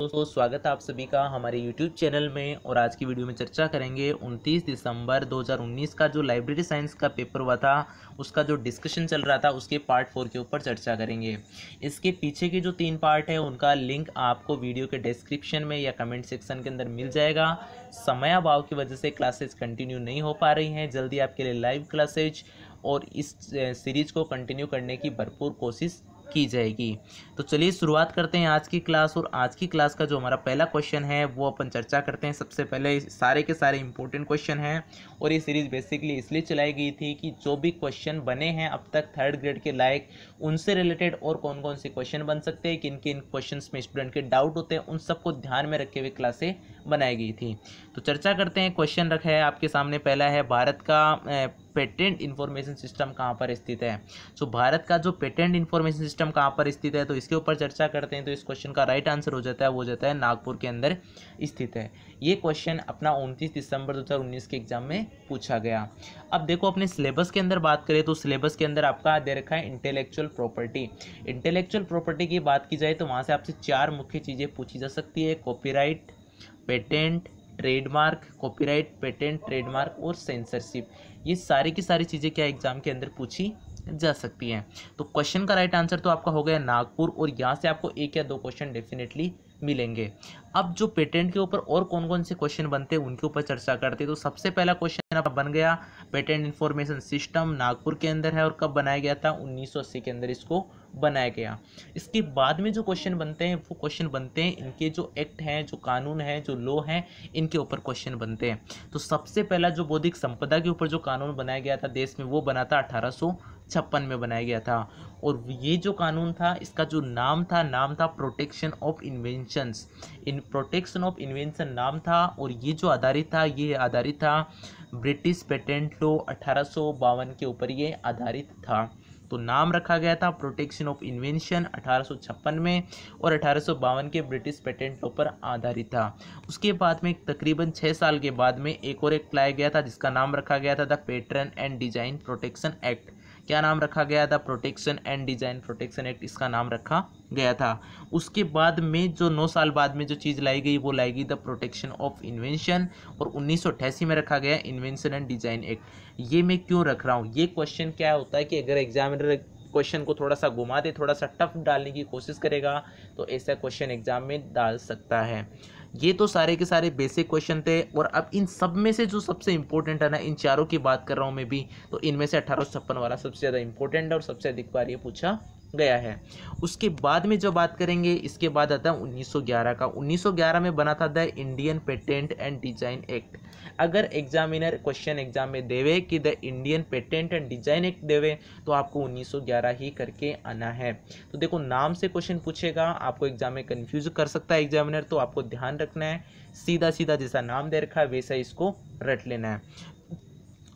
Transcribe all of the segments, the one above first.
दोस्तों स्वागत है आप सभी का हमारे YouTube चैनल में और आज की वीडियो में चर्चा करेंगे 29 दिसंबर 2019 का जो लाइब्रेरी साइंस का पेपर हुआ था उसका जो डिस्कशन चल रहा था उसके पार्ट फोर के ऊपर चर्चा करेंगे इसके पीछे के जो तीन पार्ट है उनका लिंक आपको वीडियो के डिस्क्रिप्शन में या कमेंट सेक्शन के अंदर मिल जाएगा समय अभाव की वजह से क्लासेज कंटिन्यू नहीं हो पा रही हैं जल्दी आपके लिए लाइव क्लासेज और इस सीरीज़ को कंटिन्यू करने की भरपूर कोशिश की जाएगी तो चलिए शुरुआत करते हैं आज की क्लास और आज की क्लास का जो हमारा पहला क्वेश्चन है वो अपन चर्चा करते हैं सबसे पहले सारे के सारे इंपॉर्टेंट क्वेश्चन हैं और ये सीरीज़ बेसिकली इसलिए चलाई गई थी कि जो भी क्वेश्चन बने हैं अब तक थर्ड ग्रेड के लायक उनसे रिलेटेड और कौन कौन से क्वेश्चन बन सकते हैं किन किन क्वेश्चन में स्टूडेंट के डाउट होते हैं उन सबको ध्यान में रखे हुए क्लासे बनाई गई थी तो चर्चा करते हैं क्वेश्चन रखा है आपके सामने पहला है भारत का पेटेंट इन्फॉर्मेशन सिस्टम कहाँ पर स्थित है सो भारत का जो पेटेंट इन्फॉर्मेशन सिस्टम कहाँ पर स्थित है तो इसके ऊपर चर्चा करते हैं तो इस क्वेश्चन का राइट आंसर हो जाता है वो जाता है नागपुर के अंदर स्थित है ये क्वेश्चन अपना उनतीस दिसंबर दो के एग्जाम में पूछा गया अब देखो अपने सिलेबस के अंदर बात करें तो सिलेबस के अंदर आपका दे रखा है इंटेलेक्चुअल प्रॉपर्टी इंटेलेक्चुअल प्रॉपर्टी की बात की जाए तो वहाँ से आपसे चार मुख्य चीज़ें पूछी जा सकती है copyright patent trademark copyright patent trademark और सेंसरशिप ये सारी की सारी चीज़ें क्या एग्ज़ाम के अंदर पूछी जा सकती हैं तो क्वेश्चन का राइट आंसर तो आपका हो गया नागपुर और यहाँ से आपको एक या दो क्वेश्चन डेफिनेटली मिलेंगे अब जो पेटेंट के ऊपर और कौन कौन से क्वेश्चन बनते हैं उनके ऊपर चर्चा करते हैं तो सबसे पहला क्वेश्चन आपका बन गया पेटेंट इन्फॉर्मेशन सिस्टम नागपुर के अंदर है और कब बनाया गया था उन्नीस के अंदर इसको बनाया गया इसके बाद में जो क्वेश्चन बनते हैं वो क्वेश्चन बनते हैं इनके जो एक्ट हैं जो कानून हैं जो लॉ हैं इनके ऊपर क्वेश्चन बनते हैं तो सबसे पहला जो बौद्धिक संपदा के ऊपर जो कानून बनाया गया था देश में वो बना था अठारह छप्पन में बनाया गया था और ये जो कानून था इसका जो नाम था नाम था protection of inventions in protection of invention नाम था और ये जो आधारित था ये आधारित था ब्रिटिश पेटेंट लो अठारह के ऊपर ये आधारित था तो नाम रखा गया था प्रोटेक्शन ऑफ इन्वेंशन अठारह में और अठारह के ब्रिटिश पेटेंटों पर आधारित था उसके बाद में तकरीबन छः साल के बाद में एक और एक्ट लाया गया था जिसका नाम रखा गया था the pattern and design protection act क्या नाम रखा गया था protection and design protection act इसका नाम रखा गया था उसके बाद में जो नौ साल बाद में जो चीज़ लाई गई वो लाई गई द प्रोटेक्शन ऑफ इन्वेंशन और उन्नीस में रखा गया इन्वेंशन एंड डिजाइन एक्ट ये मैं क्यों रख रहा हूँ ये क्वेश्चन क्या होता है कि अगर एग्जामिनर क्वेश्चन को थोड़ा सा घुमा दे थोड़ा सा टफ डालने की कोशिश करेगा तो ऐसा क्वेश्चन एग्जाम में डाल सकता है ये तो सारे के सारे बेसिक क्वेश्चन थे और अब इन सब में से जो सबसे इंपॉर्टेंट है ना इन चारों की बात कर रहा हूँ मैं भी तो इनमें से अठारह वाला सबसे ज़्यादा इंपॉर्टेंट है और सबसे अधिक बार ये पूछा गया है उसके बाद में जो बात करेंगे इसके बाद आता है 1911 का 1911 में बना था the Indian patent and design act अगर एग्जामिनर क्वेश्चन एग्जाम में देवे कि the Indian patent and design act देवे तो आपको 1911 ही करके आना है तो देखो नाम से क्वेश्चन पूछेगा आपको एग्जाम में कन्फ्यूज कर सकता है एग्जामिनर तो आपको ध्यान रखना है सीधा सीधा जैसा नाम दे रखा है वैसा इसको रट लेना है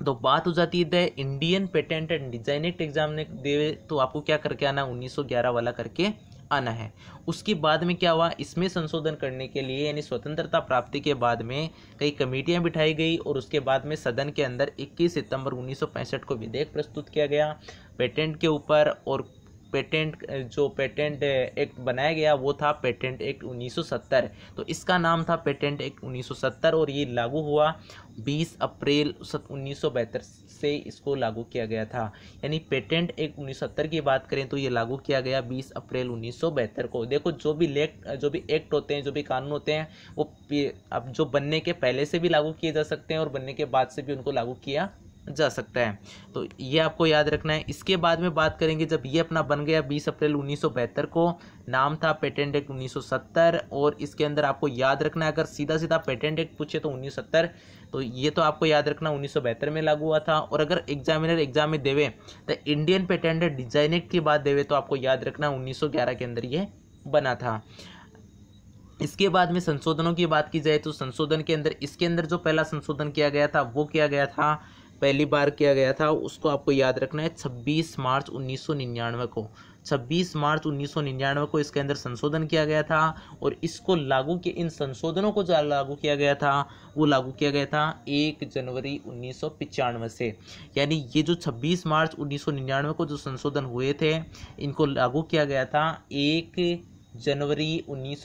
तो बात हो जाती है Indian patent and design act exam ने दे तो आपको क्या करके आना 1911 वाला करके आना है उसके बाद में क्या हुआ इसमें संशोधन करने के लिए यानी स्वतंत्रता प्राप्ति के बाद में कई कमेटियां बिठाई गई और उसके बाद में सदन के अंदर 21 सितंबर 1965 को विधेयक प्रस्तुत किया गया पेटेंट के ऊपर और पेटेंट जो पेटेंट एक्ट बनाया गया वो था पेटेंट एक्ट 1970 तो इसका नाम था पेटेंट एक्ट 1970 और ये लागू हुआ 20 अप्रैल उन्नीस से इसको लागू किया गया था यानी पेटेंट एक्ट उन्नीस की बात करें तो ये लागू किया गया 20 अप्रैल उन्नीस को देखो जो भी लेक्ट जो भी एक्ट होते हैं जो भी कानून होते हैं वो अब जो बनने के पहले से भी लागू किए जा सकते हैं और बनने के बाद से भी उनको लागू किया जा सकता है तो ये आपको याद रखना है इसके बाद में बात करेंगे जब ये अपना बन गया 20 अप्रैल उन्नीस को नाम था पेटेंट एक्ट 1970 और इसके अंदर आपको याद रखना है अगर सीधा सीधा पेटेंट एक्ट पूछे तो 1970 तो ये तो आपको याद रखना उन्नीस में लागू हुआ था और अगर एग्जामिनर एग्जाम में देवे तो इंडियन पेटेंट डिजाइन एक्ट की बात देवे तो आपको याद रखना उन्नीस के अंदर ये बना था इसके बाद में संशोधनों की बात की जाए तो संशोधन के अंदर इसके अंदर जो पहला संशोधन किया गया था वो किया गया था पहली बार किया गया था उसको आपको याद रखना है 26 मार्च 1999 को 26 मार्च 1999 को इसके अंदर संशोधन किया गया था और इसको लागू के इन संशोधनों को जो लागू किया गया था वो लागू किया गया था 1 जनवरी उन्नीस से यानी ये जो 26 मार्च 1999 को जो संशोधन हुए थे इनको लागू किया गया था एक जनवरी उन्नीस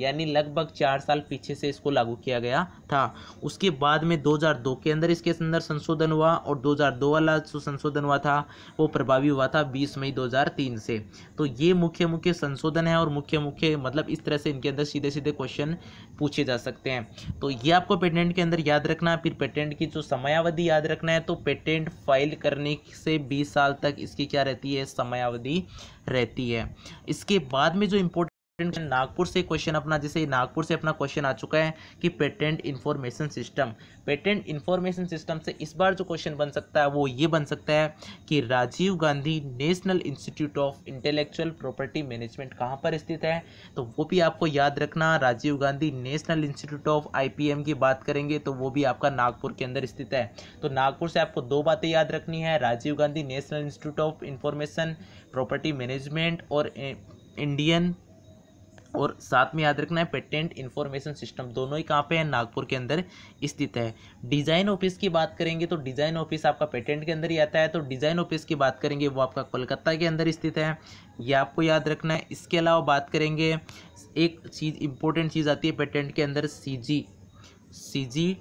यानी लगभग चार साल पीछे से इसको लागू किया गया था उसके बाद में 2002 के अंदर इसके अंदर संशोधन हुआ और 2002 वाला जो संशोधन हुआ था वो प्रभावी हुआ था 20 मई 2003 से तो ये मुख्य मुख्य संशोधन है और मुख्य मुख्य मतलब इस तरह से इनके अंदर सीधे सीधे क्वेश्चन पूछे जा सकते हैं तो ये आपको पेटेंट के अंदर याद रखना फिर पेटेंट की जो समयावधि याद रखना है तो पेटेंट फाइल करने से बीस साल तक इसकी क्या रहती है समयावधि रहती है इसके बाद में जो इंपोर्टेंट नागपुर से क्वेश्चन अपना जैसे नागपुर से अपना क्वेश्चन आ चुका है कि patent information system patent information system से इस बार जो क्वेश्चन बन सकता है वो ये बन सकता है कि Rajiv Gandhi national institute of intellectual property management कहाँ पर स्थित है तो वो भी आपको याद रखना Rajiv Gandhi national institute of I की बात करेंगे तो वो भी आपका नागपुर के अंदर स्थित है तो नागपुर से आपको दो बातें याद रखनी है Rajiv Gandhi national institute of information property management और इंडियन और साथ में याद रखना है पेटेंट इन्फॉर्मेशन सिस्टम दोनों ही कहाँ पे है नागपुर के अंदर स्थित है डिज़ाइन ऑफिस की बात करेंगे तो डिज़ाइन ऑफिस आपका पेटेंट के अंदर ही आता है तो डिज़ाइन ऑफिस की बात करेंगे वो आपका कोलकाता के अंदर स्थित है ये आपको याद रखना है इसके अलावा बात करेंगे एक चीज़ इंपॉर्टेंट चीज़ आती है पेटेंट के अंदर C G C G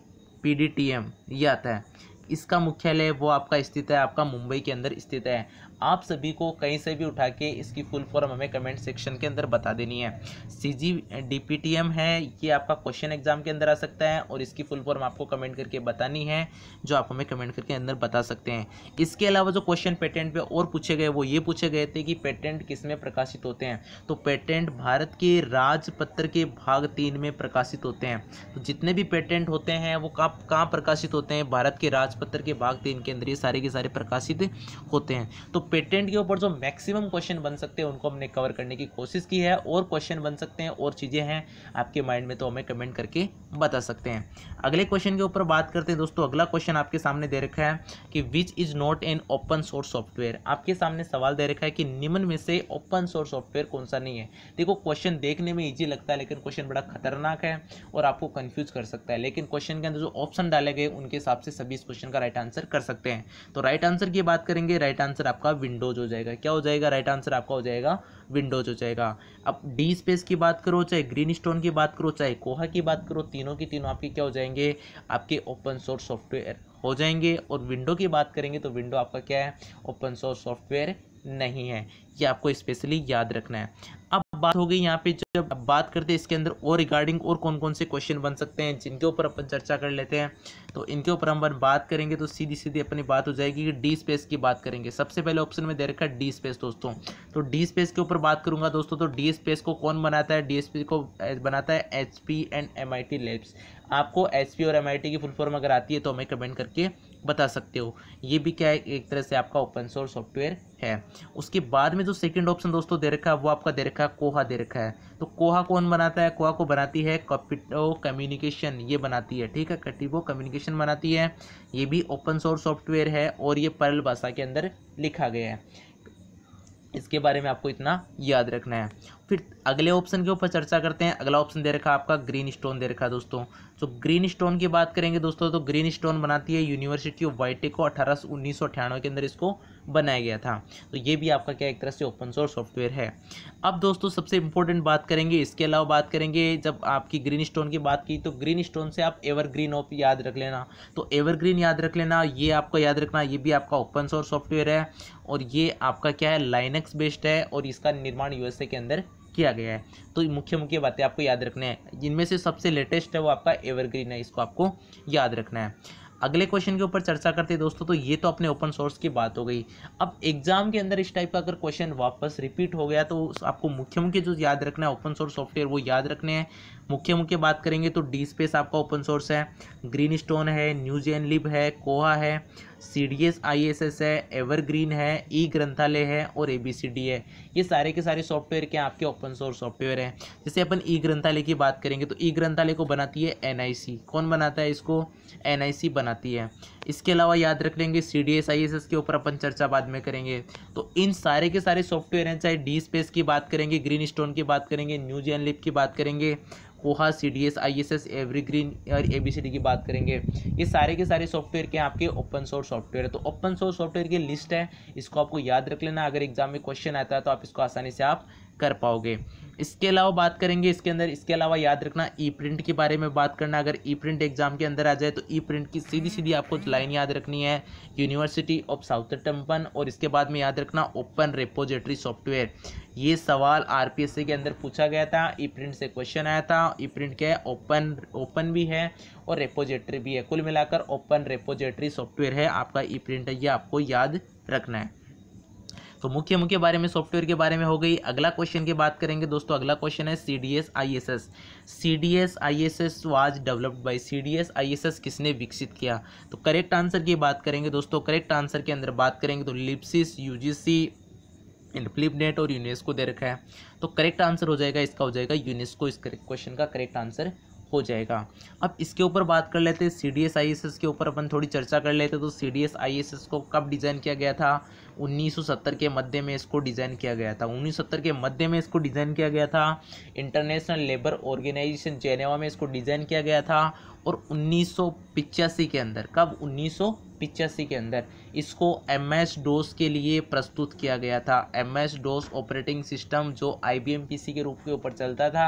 P D T M आता है इसका मुख्यालय वो आपका स्थित है आपका मुंबई के अंदर स्थित है आप सभी को कहीं से भी उठा के इसकी फुल फॉर्म हमें कमेंट सेक्शन के अंदर बता देनी है C G D P T M है ये आपका क्वेश्चन एग्जाम के अंदर आ सकता है और इसकी फुल फॉर्म आपको कमेंट करके बतानी है जो आप हमें कमेंट करके अंदर बता सकते हैं इसके अलावा जो क्वेश्चन पेटेंट पे और पूछे गए वो ये पूछे गए थे कि पेटेंट किस में प्रकाशित होते हैं तो पेटेंट भारत के राजपत्र के भाग तीन में प्रकाशित होते हैं तो जितने भी पेटेंट होते हैं वो कहाँ कहाँ प्रकाशित होते हैं भारत के राजपत्र के भाग तीन के अंदर ये सारे के सारे प्रकाशित होते हैं तो पेटेंट के ऊपर जो मैक्सिमम क्वेश्चन बन सकते हैं उनको हमने कवर करने की कोशिश की है और क्वेश्चन बन सकते हैं और चीज़ें हैं आपके माइंड में तो हमें कमेंट करके बता सकते हैं अगले क्वेश्चन के ऊपर बात करते हैं दोस्तों अगला क्वेश्चन आपके सामने दे रखा है कि which is not an open source software आपके सामने सवाल दे रखा है कि निम्न में से ओपन सोर्स सॉफ्टवेयर कौन सा नहीं है देखो क्वेश्चन देखने में ईजी लगता है लेकिन क्वेश्चन बड़ा खतरनाक है और आपको कन्फ्यूज कर सकता है लेकिन क्वेश्चन के अंदर जो ऑप्शन डाले गए उनके हिसाब से सभी इस क्वेश्चन का राइट आंसर कर सकते हैं तो राइट आंसर की बात करेंगे राइट आंसर आपका विंडोज हो जाएगा क्या हो जाएगा राइट आंसर आपका हो जाएगा विंडोज हो जाएगा अब डी स्पेस की बात करो चाहे ग्रीन स्टोन की बात करो चाहे कोहा की बात करो तीनों की तीनों आपके क्या हो जाएंगे आपके ओपन सोर्स सॉफ्टवेयर हो जाएंगे और विंडो की बात करेंगे तो विंडो आपका क्या है ओपन सोर्स सॉफ्टवेयर नहीं है ये आपको स्पेशली याद रखना है अब बात हो गई यहाँ पे जब बात करते हैं इसके अंदर और रिगार्डिंग और कौन कौन से क्वेश्चन बन सकते हैं जिनके ऊपर अपन चर्चा कर लेते हैं तो इनके ऊपर हम बात करेंगे तो सीधी सीधी अपनी बात हो जाएगी कि डी स्पेस की बात करेंगे सबसे पहले ऑप्शन में दे रखा डी स्पेस दोस्तों तो डी स्पेस के ऊपर बात करूंगा दोस्तों तो डी स्पेस को कौन बनाता है डी स्पेस को बनाता है H and M I labs आपको एच और एम की फुल फॉर्म अगर आती है तो हमें कमेंट करके बता सकते हो ये भी क्या है एक तरह से आपका ओपन सोर्स सॉफ्टवेयर है उसके बाद में जो सेकंड ऑप्शन दोस्तों दे रखा है वो आपका दे रखा है कोहा दे रखा है तो कोहा कौन बनाता है कोहा को बनाती है कपिटो कम्युनिकेशन ये बनाती है ठीक है कटिबो कम्युनिकेशन बनाती है ये भी ओपन सोर्स सॉफ्टवेयर है और ये परल भाषा के अंदर लिखा गया है इसके बारे में आपको इतना याद रखना है फिर अगले ऑप्शन के ऊपर चर्चा करते हैं अगला ऑप्शन दे रखा आपका ग्रीन स्टोन दे रखा है दोस्तों तो ग्रीन स्टोन की बात करेंगे दोस्तों तो ग्रीन स्टोन बनाती है यूनिवर्सिटी ऑफ को अठारह के अंदर इसको बनाया गया था तो ये भी आपका क्या एक तरह से ओपन सोर्स सॉफ्टवेयर है अब दोस्तों सबसे इंपॉर्टेंट बात करेंगे इसके अलावा बात करेंगे जब आपकी ग्रीन स्टोन की बात की तो ग्रीन स्टोन से आप एवरग्रीन ऑफ याद रख लेना तो एवरग्रीन याद रख लेना ये आपको याद रखना ये भी आपका ओपन सोर्स सॉफ्टवेयर है और ये आपका क्या है लाइनक्स बेस्ड है और इसका निर्माण यूएसए के अंदर किया गया है तो मुख्य मुख्य बातें आपको याद रखने हैं जिनमें से सबसे लेटेस्ट है वो आपका एवरग्रीन है इसको आपको याद रखना है अगले क्वेश्चन के ऊपर चर्चा करते हैं दोस्तों तो ये तो अपने ओपन सोर्स की बात हो गई अब एग्जाम के अंदर इस टाइप का अगर क्वेश्चन वापस रिपीट हो गया तो आपको मुख्य मुख्य जो याद रखना है ओपन सोर्स सॉफ्टवेयर वो याद रखने हैं मुख्य मुख्य बात करेंगे तो डी स्पेस आपका ओपन सोर्स है ग्रीन स्टोन है न्यूज एन लिब है कोहा है C D S I S S है एवरग्रीन है ई ग्रंथालय है और ए बी सी डी है ये सारे के सारे सॉफ्टवेयर के आपके ओपन सोर्स सॉफ्टवेयर हैं जैसे अपन ई ग्रंथालय की बात करेंगे तो ई ग्रंथालय को बनाती है एन आई सी कौन बनाता है इसको एन आई सी बनाती है इसके अलावा याद रख लेंगे C D S I S S के ऊपर अपन चर्चा बाद में करेंगे तो इन सारे के सारे सॉफ्टवेयर हैं चाहे डी स्पेस की बात करेंगे ग्रीन स्टोन की बात करेंगे न्यू जेन लिप की बात करेंगे Koha C D S I S S every green और ए बी सी डी की बात करेंगे ये सारे के सारे सॉफ्टवेयर के आपके ओपन सोर्स सॉफ्टवेयर है तो ओपन सोर्स सॉफ्टवेयर की लिस्ट है इसको आपको याद रख लेना अगर एग्जाम में क्वेश्चन आता है तो आप इसको आसानी से आप कर पाओगे इसके अलावा बात करेंगे इसके अंदर इसके अलावा याद रखना ई प्रिंट के बारे में बात करना अगर ई प्रिंट एग्जाम के अंदर आ जाए तो ई प्रिंट की सीधी सीधी आपको लाइन याद रखनी है यूनिवर्सिटी ऑफ साउथ टम्पन और इसके बाद में याद रखना ओपन रेपोजिटरी सॉफ्टवेयर ये सवाल आर के अंदर पूछा गया था ई प्रिंट से क्वेश्चन आया था ई प्रिंट क्या है ओपन ओपन भी है और रेपोजिटरी भी है कुल मिलाकर ओपन रेपोजिटरी सॉफ्टवेयर है आपका ई प्रिंट है ये आपको याद रखना है तो मुख्य मुख्य बारे में सॉफ्टवेयर के बारे में हो गई अगला क्वेश्चन की बात करेंगे दोस्तों अगला क्वेश्चन है C D S I S S C D S I S S was developed by C D S I S S किसने विकसित किया तो करेक्ट आंसर की बात करेंगे दोस्तों करेक्ट आंसर के अंदर बात करेंगे तो लिप्सिस यू जी सी एंड फ्लिपनेट और यूनेस्को दे रखा है तो करेक्ट आंसर हो जाएगा इसका हो जाएगा यूनेस्को इस करेक्ट क्वेश्चन का करेक्ट आंसर हो जाएगा अब इसके ऊपर बात कर लेते हैं C D S I S S के ऊपर अपन थोड़ी चर्चा कर लेते तो C D S I S S को कब डिज़ाइन किया गया था 1970 के मध्य में इसको डिज़ाइन किया गया था 1970 के मध्य में इसको डिज़ाइन किया गया था इंटरनेशनल लेबर ऑर्गेनाइजेशन जेनेवा में इसको डिज़ाइन किया गया था और उन्नीस के अंदर कब उन्नीस के अंदर इसको एम एस डोस के लिए प्रस्तुत किया गया था M S DOS operating system जो I B M P C के रूप के ऊपर चलता था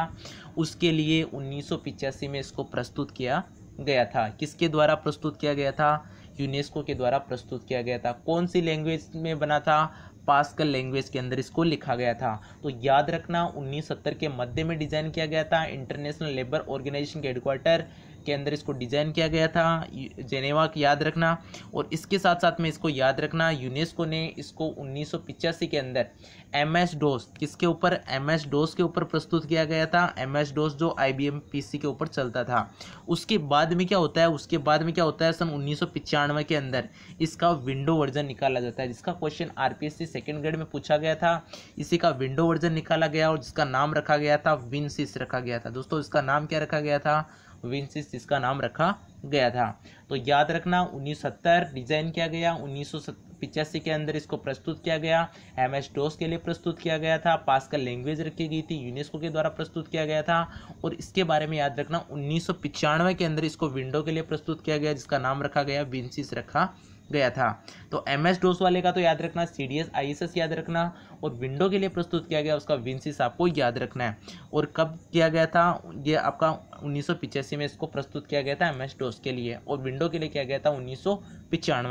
उसके लिए उन्नीस सौ पिचासी में इसको प्रस्तुत किया गया था किसके द्वारा प्रस्तुत किया गया था यूनेस्को के द्वारा प्रस्तुत किया गया था कौन सी लैंग्वेज में बना था पास्कल लैंग्वेज के अंदर इसको लिखा गया था तो याद रखना 1970 के मध्य में डिज़ाइन किया गया था इंटरनेशनल लेबर ऑर्गेनाइजेशन के हेडक्वार्टर के अंदर इसको डिज़ाइन किया गया था जेनेवा की याद रखना और इसके साथ साथ में इसको याद रखना यूनेस्को ने इसको उन्नीस के अंदर एम एस डोस किसके ऊपर एम एस डोस के ऊपर प्रस्तुत किया गया था एम एस डोस जो I B M P C के ऊपर चलता था उसके बाद में क्या होता है उसके बाद में क्या होता है सन उन्नीस के अंदर इसका विंडो वर्जन निकाला जाता है जिसका question R P S C second grade में पूछा गया था इसी का विंडो वर्जन निकाला गया और जिसका नाम रखा गया था विनसिस रखा गया था दोस्तों इसका नाम क्या रखा गया था विंसिस जिसका नाम रखा गया था तो याद रखना 1970 डिजाइन किया गया उन्नीस पिचासी के अंदर इसको प्रस्तुत किया गया एम एस डोस के लिए प्रस्तुत किया गया था पास्कल लैंग्वेज रखी गई थी यूनेस्को के द्वारा प्रस्तुत किया गया था और इसके बारे में याद रखना उन्नीस के अंदर इसको विंडो के लिए प्रस्तुत किया गया जिसका नाम रखा गया विंसिस रखा गया था तो एम एस डोस वाले का तो याद रखना C D S I S S याद रखना और विंडो के लिए प्रस्तुत किया गया उसका विंसिस आपको याद रखना है और कब किया गया था ये आपका उन्नीस में इसको प्रस्तुत किया गया था एम एस डोस के लिए और विंडो के लिए किया गया था उन्नीस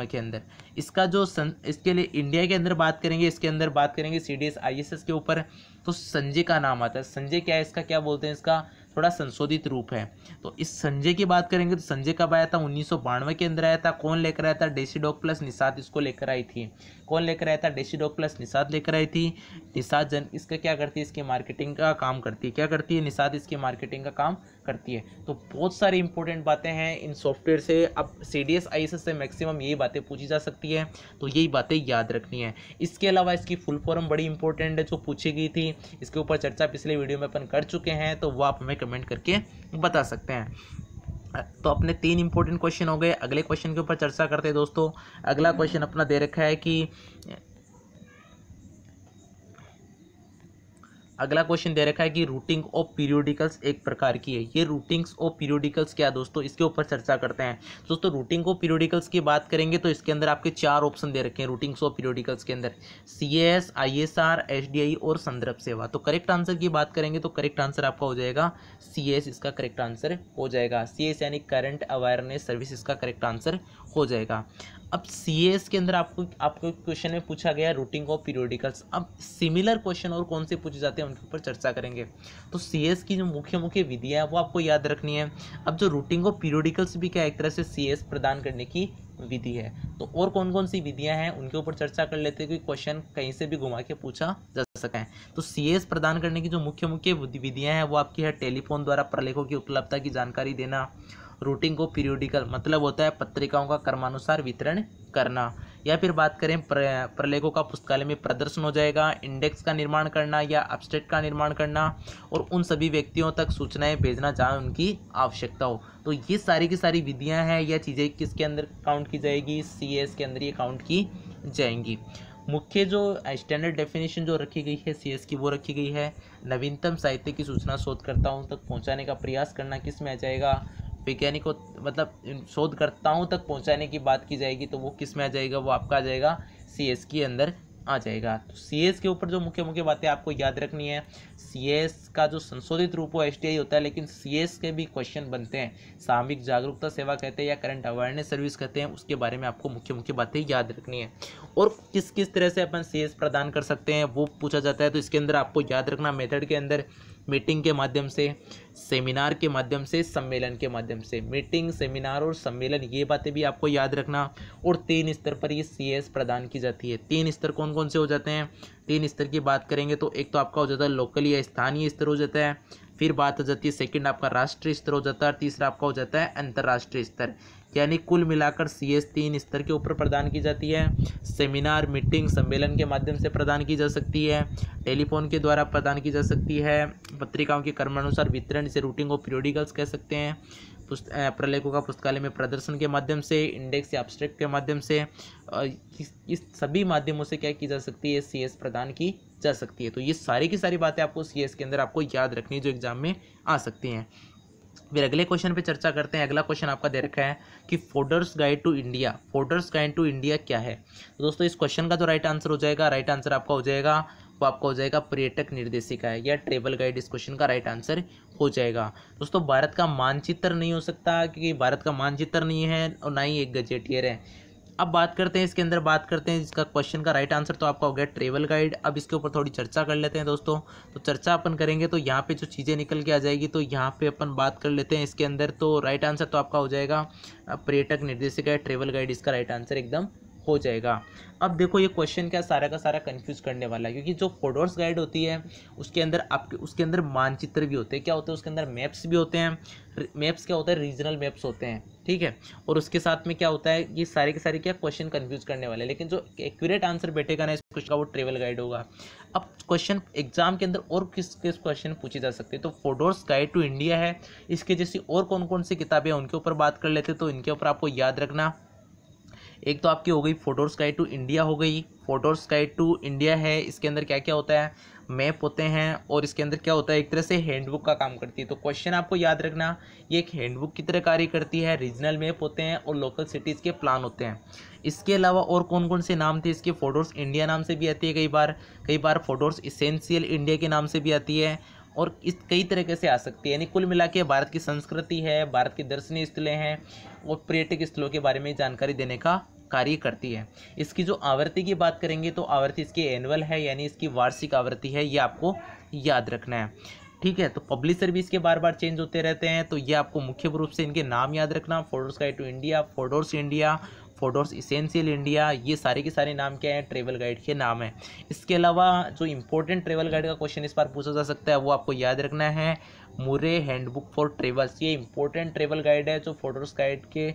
के अंदर इसका जो सन, इसके लिए इंडिया के अंदर बात करेंगे इसके अंदर बात करेंगे C D S I S S के ऊपर तो संजय का नाम आता है संजय क्या है इसका क्या बोलते हैं इसका थोड़ा संशोधित रूप है तो इस संजय की बात करेंगे तो संजय कब आया था उन्नीस के अंदर आया था कौन लेकर आया था डेसीडॉक प्लस निषाद इसको लेकर आई थी कौन लेकर आया था डॉग प्लस निषाद लेकर आई थी निषाद जन इसका क्या करती है इसकी मार्केटिंग का काम करती है क्या करती है निषाद इसकी मार्केटिंग का काम करती है तो बहुत सारी इंपॉर्टेंट बातें हैं इन सॉफ्टवेयर से अब C D S I S S से मैक्सिमम यही बातें पूछी जा सकती है तो यही बातें याद रखनी है इसके अलावा इसकी फुल फॉर्म बड़ी इंपॉर्टेंट है जो पूछी गई थी इसके ऊपर चर्चा पिछले वीडियो में अपन कर चुके हैं तो वो आप हमें कमेंट करके बता सकते हैं तो अपने तीन इंपॉर्टेंट क्वेश्चन हो गए अगले क्वेश्चन के ऊपर चर्चा करते हैं दोस्तों अगला क्वेश्चन अपना दे रखा है कि अगला क्वेश्चन दे रखा है कि रूटिंग ऑफ पीरियोडिकल्स एक प्रकार की है ये रूटिंग्स ऑफ पीरियोडिकल्स क्या दोस्तों इसके ऊपर चर्चा करते हैं दोस्तों रूटिंग ऑफ पीरियोडिकल्स की बात करेंगे तो इसके अंदर आपके चार ऑप्शन दे रखे हैं रूटिंग्स ऑफ पीरियोडिकल्स के अंदर C S I S R S D I और संदर्भ सेवा तो करेक्ट आंसर की बात करेंगे तो करेक्ट आंसर आपका हो जाएगा सी एस इसका करेक्ट आंसर हो जाएगा सी एस यानी करंट अवेयरनेस सर्विस इसका करेक्ट आंसर हो जाएगा अब सी के अंदर आपको आपको क्वेश्चन में पूछा गया रूटिंग ऑफ पीरियोडिकल्स अब सिमिलर क्वेश्चन और कौन से पूछे जाते हैं उनके ऊपर चर्चा करेंगे तो सी की जो मुख्य मुख्य विधियाँ हैं वो आपको याद रखनी है अब जो रूटिंग ऑफ पीरियोडिकल्स भी क्या एक तरह से सी प्रदान करने की विधि है तो और कौन कौन सी विधियाँ हैं उनके ऊपर चर्चा कर लेते हैं कि क्वेश्चन कहीं से भी घुमा के पूछा जा सकें तो सी प्रदान करने की जो मुख्य मुख्य विधियाँ हैं वो आपकी है टेलीफोन द्वारा प्रलेखों की उपलब्धता की जानकारी देना रूटिंग को पीरियोडिकल मतलब होता है पत्रिकाओं का क्रमानुसार वितरण करना या फिर बात करें प्र प्रलेखों का पुस्तकालय में प्रदर्शन हो जाएगा इंडेक्स का निर्माण करना या अपस्टेट का निर्माण करना और उन सभी व्यक्तियों तक सूचनाएं भेजना जहाँ उनकी आवश्यकता हो तो ये सारी की सारी विधियां हैं या चीज़ें किसके अंदर काउंट की जाएगी सी के अंदर ये काउंट की जाएंगी मुख्य जो स्टैंडर्ड डेफिनेशन जो रखी गई है सीएस की वो रखी गई है नवीनतम साहित्य की सूचना शोधकर्ताओं तक पहुंचाने का प्रयास करना किस में आ जाएगा वैज्ञानिकों मतलब शोधकर्ताओं तक पहुंचाने की बात की जाएगी तो वो किस में आ जाएगा वो आपका आ जाएगा सी एस के अंदर आ जाएगा तो सी एस के ऊपर जो मुख्य मुख्य बातें आपको याद रखनी है सी एस का जो संशोधित रूप वो एस टी आई होता है लेकिन सी एस के भी क्वेश्चन बनते हैं सामूहिक जागरूकता सेवा कहते हैं या करंट अवेयरनेस सर्विस कहते हैं उसके बारे में आपको मुख्य मुख्य बातें याद रखनी है और किस किस तरह से अपन सी एस प्रदान कर सकते हैं वो पूछा जाता है तो इसके अंदर आपको याद रखना मेथड के अंदर मीटिंग के माध्यम से सेमिनार के माध्यम से सम्मेलन के माध्यम से मीटिंग सेमिनार और सम्मेलन ये बातें भी आपको याद रखना और तीन स्तर पर ये सीएस प्रदान की जाती है तीन स्तर कौन कौन से हो जाते हैं तीन स्तर की बात करेंगे तो एक तो आपका हो जाता है लोकल या स्थानीय स्तर हो जाता है फिर बात हो जाती है सेकेंड आपका राष्ट्रीय स्तर हो जाता है और तीसरा आपका हो जाता है अंतर्राष्ट्रीय स्तर यानी कुल मिलाकर सी एस तीन स्तर के ऊपर प्रदान की जाती है सेमिनार मीटिंग सम्मेलन के माध्यम से प्रदान की जा सकती है टेलीफोन के द्वारा प्रदान की जा सकती है पत्रिकाओं के कर्मानुसार वितरण से रूटिंग ऑफ पीरियोडिकल्स कह सकते हैं प्रलेखों का पुस्तकालय में प्रदर्शन के माध्यम से इंडेक्स या एब्स्ट्रैक्ट के माध्यम से इस, सभी माध्यमों से क्या की जा सकती है सी प्रदान की जा सकती है तो ये सारी की सारी बातें आपको सी के अंदर आपको याद रखनी जो एग्ज़ाम में आ सकती हैं फिर अगले क्वेश्चन पे चर्चा करते हैं अगला क्वेश्चन आपका दे रखा है कि Fodor's guide to India Fodor's guide to India क्या है तो दोस्तों इस क्वेश्चन का जो राइट आंसर हो जाएगा राइट आंसर आपका हो जाएगा वो आपका हो जाएगा पर्यटक निर्देशिका है या ट्रेवल गाइड इस क्वेश्चन का राइट आंसर हो जाएगा दोस्तों भारत का मानचित्र नहीं हो सकता क्योंकि भारत का मानचित्र नहीं है और ना ही एक गजेटियर है अब बात करते हैं इसके अंदर बात करते हैं इसका क्वेश्चन का राइट आंसर तो आपका हो गया ट्रेवल गाइड अब इसके ऊपर थोड़ी चर्चा कर लेते हैं दोस्तों तो चर्चा अपन करेंगे तो यहाँ पे जो चीज़ें निकल के आ जाएगी तो यहाँ पे अपन बात कर लेते हैं इसके अंदर तो राइट आंसर तो आपका हो जाएगा पर्यटक निर्देशिका ट्रेवल गाइड इसका राइट आंसर एकदम हो जाएगा अब देखो ये क्वेश्चन क्या सारा का सारा कंफ्यूज करने वाला है क्योंकि जो फोडोर्स गाइड होती है उसके अंदर आपके उसके अंदर मानचित्र भी होते हैं क्या होते हैं उसके अंदर मैप्स भी होते हैं मैप्स क्या होता है रीजनल मैप्स होते हैं ठीक है और उसके साथ में क्या होता है ये सारे के सारे क्या क्वेश्चन कन्फ्यूज करने वाले हैं लेकिन जो एक्यूरेट आंसर बैठेगा ना इस क्वेश्चन का वो ट्रेवल गाइड होगा अब क्वेश्चन एग्जाम के अंदर और किस किस क्वेश्चन पूछे जा सकते हैं तो फोडोर्स गाइड टू इंडिया है इसके जैसी और कौन कौन सी किताबें हैं उनके ऊपर बात कर लेते तो इनके ऊपर आपको याद रखना एक तो आपकी हो गई फ़ोटोस स्काई टू इंडिया हो गई फोटो स्काई टू इंडिया है इसके अंदर क्या क्या होता है मैप होते हैं और इसके अंदर क्या होता है एक तरह से हैंडबुक का काम करती है तो क्वेश्चन आपको याद रखना ये एक हैंडबुक की तरह कार्य करती है रीजनल मैप होते हैं और लोकल सिटीज़ के प्लान होते हैं इसके अलावा और कौन कौन से नाम थे इसके फोटोज इंडिया नाम से भी आती है कई बार कई बार फोटोज इसेंशियल इंडिया के नाम से भी आती है और इस कई तरीके से आ सकती है यानी कुल मिला के भारत की संस्कृति है भारत की दर्शनीय स्थलें हैं और पर्यटक स्थलों के बारे में जानकारी देने का कार्य करती है इसकी जो आवृत्ति की बात करेंगे तो आवृत्ति इसकी एनुअल है यानी इसकी वार्षिक आवृत्ति है ये आपको याद रखना है ठीक है तो पब्लिशर भी इसके बार बार चेंज होते रहते हैं तो ये आपको मुख्य रूप से इनके नाम याद रखना Fodor's guide to India Fodor's India photos essential India ये सारे के सारे नाम क्या है ट्रेवल गाइड के नाम है इसके अलावा जो इंपॉर्टेंट ट्रेवल गाइड का क्वेश्चन इस बार पूछा जा सकता है वो आपको याद रखना है मुरे हैंडबुक फॉर ट्रेवल्स ये इंपॉर्टेंट ट्रेवल गाइड है जो फोटोस गाइड के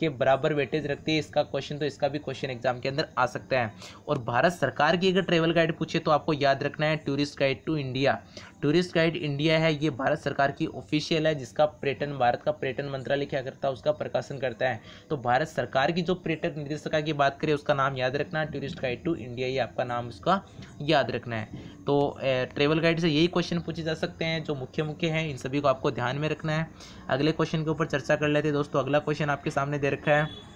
के बराबर वेटेज रखती है इसका क्वेश्चन तो इसका भी क्वेश्चन एग्जाम के अंदर आ सकता है और भारत सरकार की अगर ट्रेवल गाइड पूछे तो आपको याद रखना है tourist guide to India tourist guide India है ये भारत सरकार की ऑफिशियल है जिसका पर्यटन भारत का पर्यटन मंत्रालय क्या करता है उसका प्रकाशन करता है तो भारत सरकार की जो पर्यटन निदेशका की बात करें उसका नाम याद रखना है टूरिस्ट गाइड टू इंडिया ये आपका नाम उसका याद रखना है तो ट्रेवल गाइड से यही क्वेश्चन पूछे जा सकते हैं जो मुख्य मुख्य हैं इन सभी को आपको ध्यान में रखना है अगले क्वेश्चन के ऊपर चर्चा कर लेते हैं दोस्तों अगला क्वेश्चन आपके सामने दे रखा है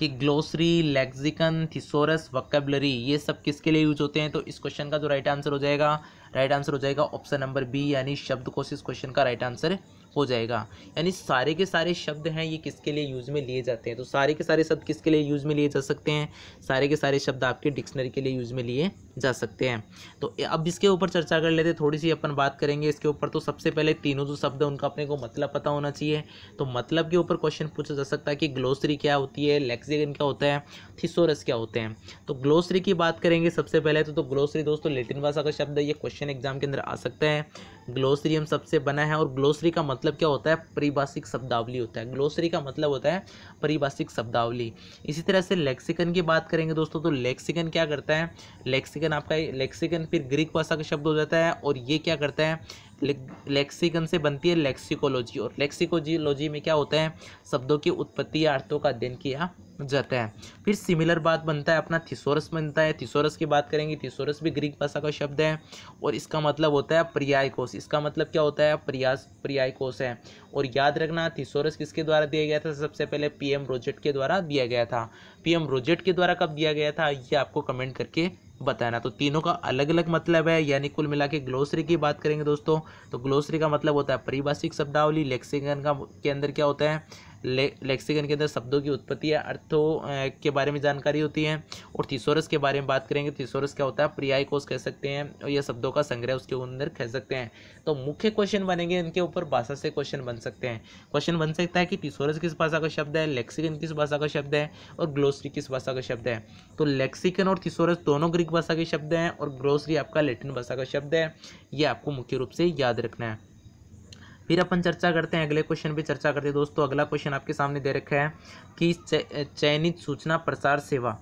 कि ग्लोसरी लेक्सिकन थिसोरस वकेबलरी ये सब किसके लिए यूज होते हैं तो इस क्वेश्चन का जो राइट आंसर हो जाएगा राइट आंसर हो जाएगा ऑप्शन नंबर बी यानी शब्दकोश इस क्वेश्चन का राइट आंसर हो जाएगा यानी सारे के सारे शब्द हैं ये किसके लिए यूज़ में लिए जाते हैं तो सारे के सारे शब्द किसके लिए यूज़ में लिए जा सकते हैं सारे के सारे शब्द आपके डिक्शनरी के लिए यूज़ में लिए जा सकते हैं तो अब इसके ऊपर चर्चा कर लेते थोड़ी सी अपन बात करेंगे इसके ऊपर तो सबसे पहले तीनों जो शब्द उनका अपने को मतलब पता होना चाहिए तो मतलब के ऊपर क्वेश्चन पूछा जा सकता है कि ग्लोसरी क्या होती है लेक्सिकन क्या होता है थिसोरस क्या होते हैं तो ग्लोसरी की बात करेंगे सबसे पहले तो, तो ग्लोसरी दोस्तों लेटिन भाषा का शब्द है ये क्वेश्चन एग्जाम के अंदर आ सकता है ग्लोसरी हम सबसे बना है और ग्लोसरी का मतलब क्या होता है परिभाषिक शब्दावली होता है ग्लोसरी का मतलब होता है परिभाषिक शब्दावली इसी तरह से लेक्सिकन की बात करेंगे दोस्तों तो लेक्सिकन क्या करता है लेक्सिक लेक्सिकन आपका लेक्सिकन फिर ग्रीक भाषा का शब्द हो जाता है और ये क्या करता है लेक्सिकन से बनती है लेक्सिकोलॉजी और लेक्सिकोजीलॉजी में क्या होता है शब्दों की उत्पत्ति या अर्थों का अध्ययन किया जाता है फिर सिमिलर बात बनता है अपना थिसोरस बनता है थिसोरस की बात करेंगे थिसोरस भी ग्रीक भाषा का शब्द है और इसका मतलब होता है कोश इसका मतलब क्या होता है प्रयास प्रियास कोश है और याद रखना थिसोरस किसके द्वारा दिया गया था सबसे पहले पीएम रोजेट के द्वारा दिया गया था पीएम रोजेट के द्वारा कब दिया गया था ये आपको कमेंट करके बताना तो तीनों का अलग अलग मतलब है यानी कुल मिला के ग्लोसरी की बात करेंगे दोस्तों तो ग्लोसरी का मतलब होता है परिभाषिक शब्दावली लेक्सिकन का के अंदर क्या होता है ले, लेक्सिकन के अंदर शब्दों की उत्पत्ति या अर्थों के बारे में जानकारी होती है और थीसोरस के बारे में बात करेंगे थीसोरस क्या होता है प्रियाई कोष कह सकते हैं और यह शब्दों का संग्रह उसके अंदर कह सकते हैं तो मुख्य क्वेश्चन बनेंगे इनके ऊपर भाषा से क्वेश्चन बन सकते हैं क्वेश्चन बन सकता है कि थीसोरस किस भाषा का शब्द है लेक्सिकन किस भाषा का शब्द है और ग्लोसरी किस भाषा का शब्द है तो लेक्सिकन और थीसोरस दोनों ग्रीक भाषा के शब्द हैं और ग्लोसरी आपका लेटिन भाषा का शब्द है ये आपको मुख्य रूप से याद रखना है फिर अपन चर्चा करते हैं अगले क्वेश्चन पे चर्चा करते हैं दोस्तों अगला क्वेश्चन आपके सामने दे रखा है कि चयनित सूचना प्रसार सेवा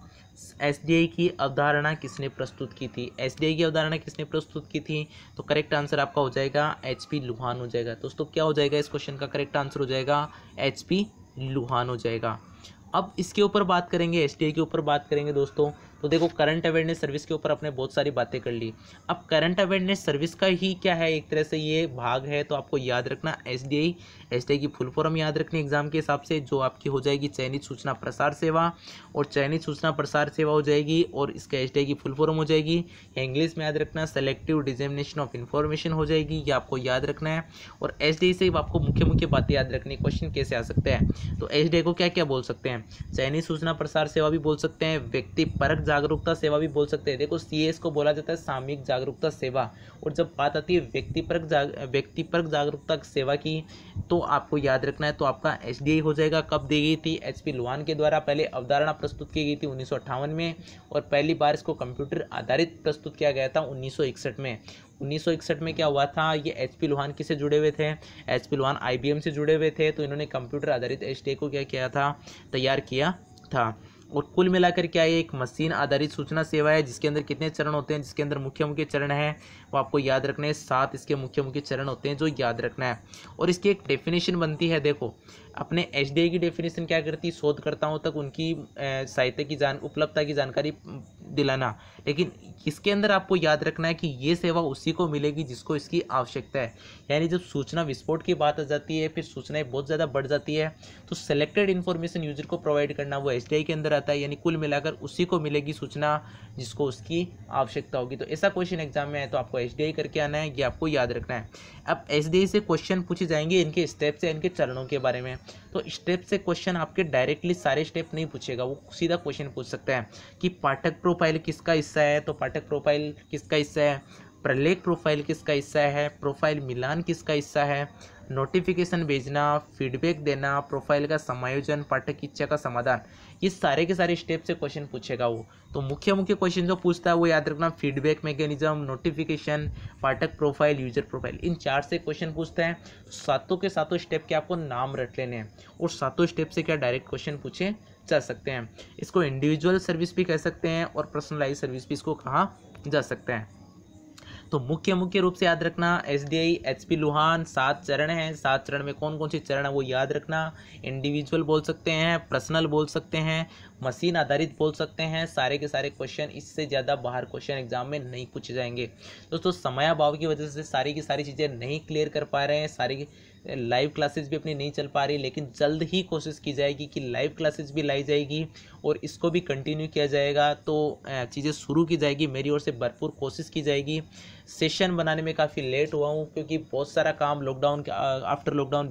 एस की अवधारणा किसने प्रस्तुत की थी एस की अवधारणा किसने प्रस्तुत की थी तो करेक्ट आंसर आपका हो जाएगा एच पी लुहान हो जाएगा दोस्तों क्या हो जाएगा इस क्वेश्चन का करेक्ट आंसर हो जाएगा एच पी लुहान हो जाएगा अब इसके ऊपर बात करेंगे एस के ऊपर बात करेंगे दोस्तों तो देखो करंट अवेयरनेस सर्विस के ऊपर आपने बहुत सारी बातें कर ली अब करंट अवेयरनेस सर्विस का ही क्या है एक तरह से ये भाग है तो आपको याद रखना S D I S D I की फुल फॉर्म याद रखनी एग्जाम के हिसाब से जो आपकी हो जाएगी चयनित सूचना प्रसार सेवा और चयनित सूचना प्रसार सेवा हो जाएगी और इसका एस डी आई की फुल फॉर्म हो जाएगी इंग्लिश में याद रखना सेलेक्टिव डिजेमिनेशन ऑफ इन्फॉर्मेशन हो जाएगी ये आपको याद रखना है और एस डी आई से आपको मुख्य मुख्य बातें याद रखनी क्वेश्चन कैसे आ सकते हैं तो एस डी आई को क्या क्या बोल सकते हैं चयनित सूचना प्रसार सेवा भी बोल सकते हैं व्यक्ति परक जागरूकता सेवा भी बोल सकते हैं देखो सी को बोला जाता है सामूहिक जागरूकता सेवा और जब बात आती है व्यक्तिपरक जाग व्यक्तिपरक जागरूकता सेवा की तो आपको याद रखना है तो आपका एच हो जाएगा कब दी गई थी एच पी लोहान के द्वारा पहले अवधारणा प्रस्तुत की गई थी उन्नीस में और पहली बार इसको कंप्यूटर आधारित प्रस्तुत किया गया था उन्नीस में इकसठ में क्या हुआ था ये एच पी लोहान किससे जुड़े हुए थे एच पी लोहान आई से जुड़े हुए थे तो इन्होंने कंप्यूटर आधारित एच को क्या किया था तैयार किया था और कुल मिलाकर क्या है एक मशीन आधारित सूचना सेवा है जिसके अंदर कितने चरण होते हैं जिसके अंदर मुख्य मुख्य चरण है वो आपको याद रखने हैं सात इसके मुख्य मुख्य चरण होते हैं जो याद रखना है और इसकी एक डेफिनेशन बनती है देखो अपने एच की डेफिनेशन क्या करती है शोधकर्ताओं तक उनकी सहायता की जान उपलब्धता की जानकारी दिलाना लेकिन इसके अंदर आपको याद रखना है कि ये सेवा उसी को मिलेगी जिसको इसकी आवश्यकता है यानी जब सूचना विस्फोट की बात आ जाती है फिर सूचनाएं बहुत ज़्यादा बढ़ जाती है तो सेलेक्टेड इन्फॉर्मेशन यूजर को प्रोवाइड करना वो एस के अंदर आता है यानी कुल मिलाकर उसी को मिलेगी सूचना जिसको उसकी आवश्यकता होगी तो ऐसा क्वेश्चन एग्जाम में है तो आपको एस करके आना है ये आपको याद रखना है अब एस से क्वेश्चन पूछे जाएंगे इनके स्टेप्स या इनके चरणों के बारे में तो स्टेप से क्वेश्चन आपके डायरेक्टली सारे स्टेप नहीं पूछेगा वो सीधा क्वेश्चन पूछ सकता है कि पाठक प्रो प्रोफाइल किसका हिस्सा है तो पाठक प्रोफाइल किसका हिस्सा है प्रलेख प्रोफाइल किसका हिस्सा है प्रोफाइल मिलान किसका हिस्सा है नोटिफिकेशन भेजना फीडबैक देना प्रोफाइल का समायोजन पाठक इच्छा का समाधान ये सारे के सारे स्टेप से क्वेश्चन पूछेगा वो तो मुख्य मुख्य क्वेश्चन जो पूछता है वो याद रखना फीडबैक मैकेनिज्म नोटिफिकेशन पाठक प्रोफाइल यूजर प्रोफाइल इन चार से क्वेश्चन पूछता है सातों के सातों स्टेप के आपको नाम रट लेने हैं और सातों स्टेप से क्या डायरेक्ट क्वेश्चन पूछे जा सकते हैं इसको इंडिविजुअल सर्विस भी कह सकते हैं और पर्सनलाइज सर्विस भी इसको कहा जा सकता है तो मुख्य मुख्य रूप से याद रखना S D I H P लुहान सात चरण हैं सात चरण में कौन कौन से चरण है वो याद रखना इंडिविजुअल बोल सकते हैं पर्सनल बोल सकते हैं मशीन आधारित बोल सकते हैं सारे के सारे क्वेश्चन इससे ज़्यादा बाहर क्वेश्चन एग्जाम में नहीं पूछे जाएंगे दोस्तों समयाभाव की वजह से सारी की सारी चीज़ें नहीं क्लियर कर पा रहे हैं सारी लाइव क्लासेस भी अपनी नहीं चल पा रही लेकिन जल्द ही कोशिश की जाएगी कि लाइव क्लासेस भी लाई जाएगी और इसको भी कंटिन्यू किया जाएगा तो चीज़ें शुरू की जाएगी मेरी ओर से भरपूर कोशिश की जाएगी सेशन बनाने में काफ़ी लेट हुआ हूँ क्योंकि बहुत सारा काम लॉकडाउन आफ्टर लॉकडाउन